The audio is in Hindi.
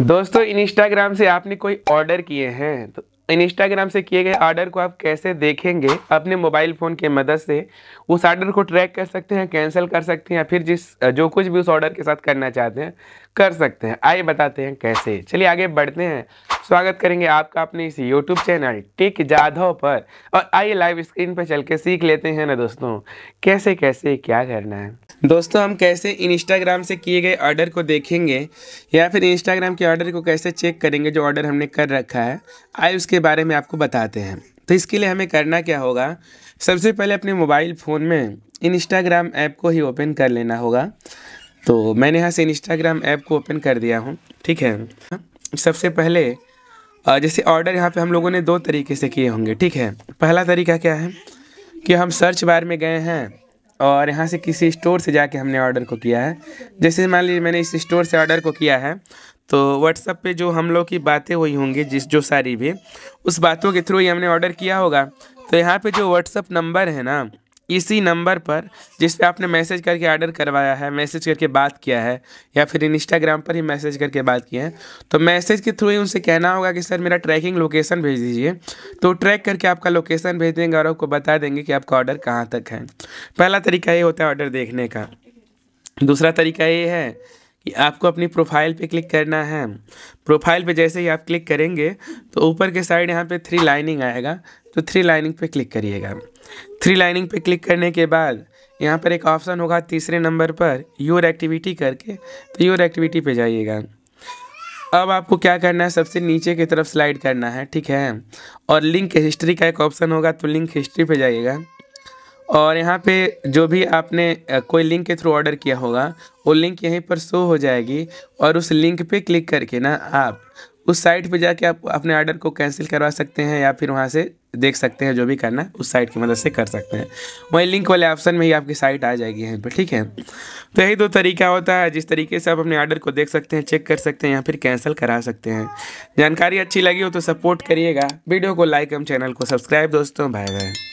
दोस्तों इंस्टाग्राम से आपने कोई ऑर्डर किए हैं तो इंस्टाग्राम से किए गए ऑर्डर को आप कैसे देखेंगे अपने मोबाइल फ़ोन के मदद से उस ऑर्डर को ट्रैक कर सकते हैं कैंसिल कर सकते हैं या फिर जिस जो कुछ भी उस ऑर्डर के साथ करना चाहते हैं कर सकते हैं आइए बताते हैं कैसे चलिए आगे बढ़ते हैं स्वागत करेंगे आपका अपने इस यूट्यूब चैनल टिक जाधव पर और आइए लाइव स्क्रीन पर चल के सीख लेते हैं ना दोस्तों कैसे कैसे क्या करना है दोस्तों हम कैसे इंस्टाग्राम से किए गए ऑर्डर को देखेंगे या फिर इंस्टाग्राम के ऑर्डर को कैसे चेक करेंगे जो ऑर्डर हमने कर रखा है आइए उसके बारे में आपको बताते हैं तो इसके लिए हमें करना क्या होगा सबसे पहले अपने मोबाइल फ़ोन में इंस्टाग्राम ऐप को ही ओपन कर लेना होगा तो मैंने यहाँ से इंस्टाग्राम ऐप को ओपन कर दिया हूँ ठीक है सबसे पहले जैसे ऑर्डर यहाँ पे हम लोगों ने दो तरीके से किए होंगे ठीक है पहला तरीका क्या है कि हम सर्च बार में गए हैं और यहाँ से किसी स्टोर से जाके हमने ऑर्डर को किया है जैसे मान लीजिए मैंने इस स्टोर से ऑर्डर को किया है तो व्हाट्सअप पे जो हम लोग की बातें हुई होंगी जिस जो सारी भी उस बातों के थ्रू ही हमने ऑर्डर किया होगा तो यहाँ पे जो व्हाट्सअप नंबर है ना इसी नंबर पर जिस पे आपने मैसेज करके ऑर्डर करवाया है मैसेज करके बात किया है या फिर इंस्टाग्राम पर ही मैसेज करके बात किया है तो मैसेज के थ्रू ही उनसे कहना होगा कि सर मेरा ट्रैकिंग लोकेशन भेज दीजिए तो ट्रैक करके आपका लोकेशन भेज देंगे और आपको बता देंगे कि आपका ऑर्डर कहाँ तक है पहला तरीका ये होता है ऑर्डर देखने का दूसरा तरीका ये है कि आपको अपनी प्रोफाइल पे क्लिक करना है प्रोफाइल पे जैसे ही आप क्लिक करेंगे तो ऊपर के साइड यहाँ पे थ्री लाइनिंग आएगा तो थ्री लाइनिंग पे क्लिक करिएगा थ्री लाइनिंग पे क्लिक करने के बाद यहाँ पर एक ऑप्शन होगा तीसरे नंबर पर योर एक्टिविटी करके तो योर एक्टिविटी पे जाइएगा अब आपको क्या करना है सबसे नीचे की तरफ स्लाइड करना है ठीक है और लिंक हिस्ट्री का एक ऑप्शन होगा तो लिंक हिस्ट्री पे जाइएगा और यहाँ पे जो भी आपने कोई लिंक के थ्रू ऑर्डर किया होगा वो लिंक यहीं पर शो हो जाएगी और उस लिंक पे क्लिक करके ना आप उस साइट पे जाके आप अपने ऑर्डर को कैंसिल करवा सकते हैं या फिर वहाँ से देख सकते हैं जो भी करना है उस साइट की मदद से कर सकते हैं वही लिंक वाले ऑप्शन में ही आपकी साइट आ जाएगी यहाँ पर ठीक है तो यही दो तरीका होता है जिस तरीके से आप अपने ऑर्डर को देख सकते हैं चेक कर सकते हैं या फिर कैंसिल करा सकते हैं जानकारी अच्छी लगी हो तो सपोर्ट करिएगा वीडियो को लाइक एवं चैनल को सब्सक्राइब दोस्तों बाय बाय